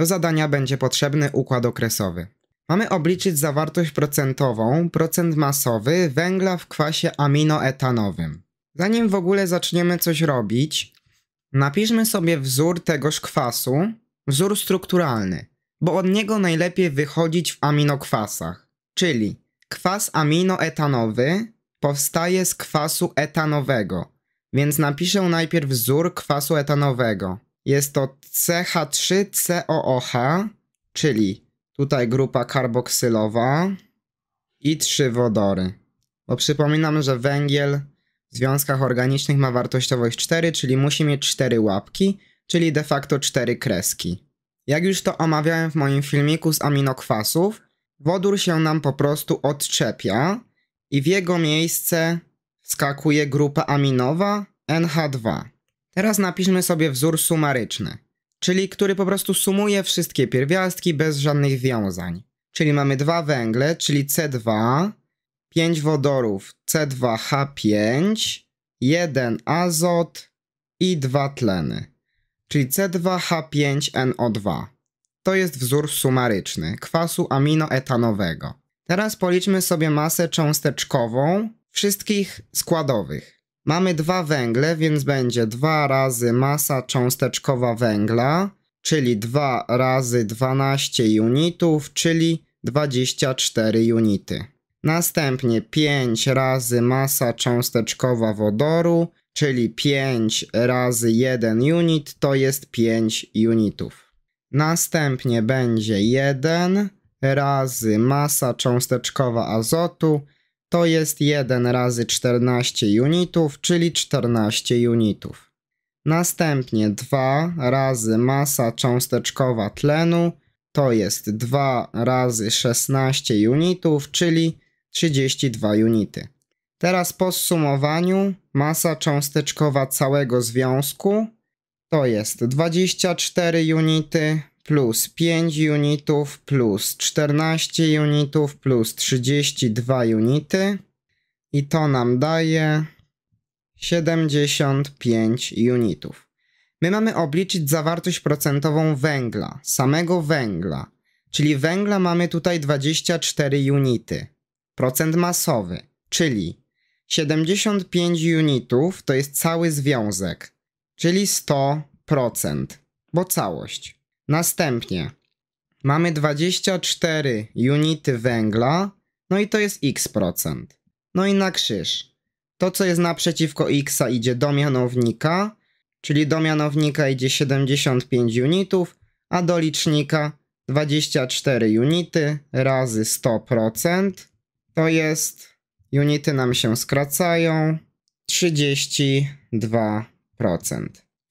Do zadania będzie potrzebny układ okresowy. Mamy obliczyć zawartość procentową, procent masowy węgla w kwasie aminoetanowym. Zanim w ogóle zaczniemy coś robić, napiszmy sobie wzór tegoż kwasu, wzór strukturalny, bo od niego najlepiej wychodzić w aminokwasach, czyli kwas aminoetanowy powstaje z kwasu etanowego, więc napiszę najpierw wzór kwasu etanowego. Jest to CH3COOH, czyli tutaj grupa karboksylowa i trzy wodory. Bo przypominam, że węgiel w związkach organicznych ma wartościowość 4, czyli musi mieć 4 łapki, czyli de facto 4 kreski. Jak już to omawiałem w moim filmiku z aminokwasów, wodór się nam po prostu odczepia i w jego miejsce skakuje grupa aminowa NH2. Teraz napiszmy sobie wzór sumaryczny, czyli który po prostu sumuje wszystkie pierwiastki bez żadnych wiązań. Czyli mamy dwa węgle, czyli C2, 5 wodorów C2H5, 1 azot i 2 tleny, czyli C2H5NO2. To jest wzór sumaryczny kwasu aminoetanowego. Teraz policzmy sobie masę cząsteczkową wszystkich składowych. Mamy dwa węgle, więc będzie 2 razy masa cząsteczkowa węgla, czyli 2 razy 12 unitów, czyli 24 unity. Następnie 5 razy masa cząsteczkowa wodoru, czyli 5 razy 1 unit to jest 5 unitów. Następnie będzie 1 razy masa cząsteczkowa azotu, to jest 1 razy 14 unitów, czyli 14 unitów. Następnie 2 razy masa cząsteczkowa tlenu to jest 2 razy 16 unitów, czyli 32 unity. Teraz po zsumowaniu masa cząsteczkowa całego związku to jest 24 unity plus 5 unitów, plus 14 unitów, plus 32 unity i to nam daje 75 unitów. My mamy obliczyć zawartość procentową węgla, samego węgla, czyli węgla mamy tutaj 24 unity. Procent masowy, czyli 75 unitów to jest cały związek, czyli 100%, bo całość. Następnie mamy 24 unity węgla, no i to jest x%. No i na krzyż. To, co jest naprzeciwko x idzie do mianownika, czyli do mianownika idzie 75 unitów, a do licznika 24 unity razy 100%. To jest, unity nam się skracają, 32%.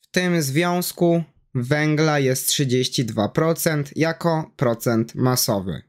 W tym związku węgla jest 32% jako procent masowy.